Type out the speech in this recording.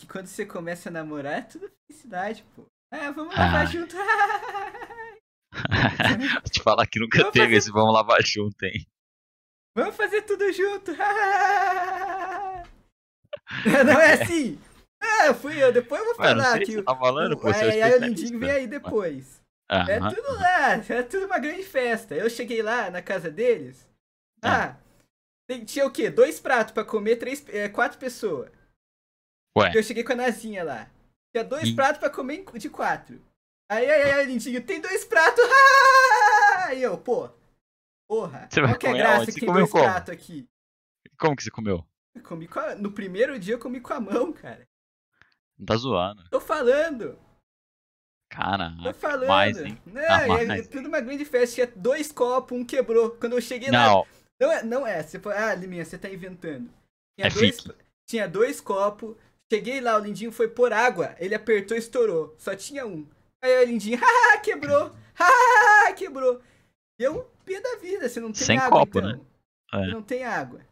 que quando você começa a namorar é tudo felicidade, pô. É, ah, vamos lavar ah. junto. Te falar que nunca vamos teve fazer... esse vamos lavar junto, hein? Vamos fazer tudo junto. É, não é, assim. Ah, fui eu. Depois eu vou Mano, falar aqui. Tá falando, pô, aí, aí eu vem aí depois. Ah, é ah, tudo lá, é tudo uma grande festa. Eu cheguei lá na casa deles. Ah, ah tinha o quê? Dois pratos para comer três, quatro pessoas. Ué. Eu cheguei com a Nazinha lá. Tinha dois e... pratos pra comer de quatro. Aí, aí, aí, lindinho, tem dois pratos! Aí eu, pô. Porra, você qual que é graça que tem dois como? pratos aqui? Como que você comeu? Eu comi a... No primeiro dia eu comi com a mão, cara. Não tá zoando. Tô falando! Cara, tô falando. Mais, hein? Não, ah, é, é mais. tudo uma grande festa, tinha dois copos, um quebrou. Quando eu cheguei não. lá. Não é, não é. Você, ah, Liminha, você tá inventando. Tinha, é dois, fique. tinha dois copos, Cheguei lá, o Lindinho foi por água. Ele apertou e estourou. Só tinha um. Aí o Lindinho, haha, quebrou. Haha, quebrou. E é um pé da vida, você não tem Sem água. Copo, então. né? É. Não tem água.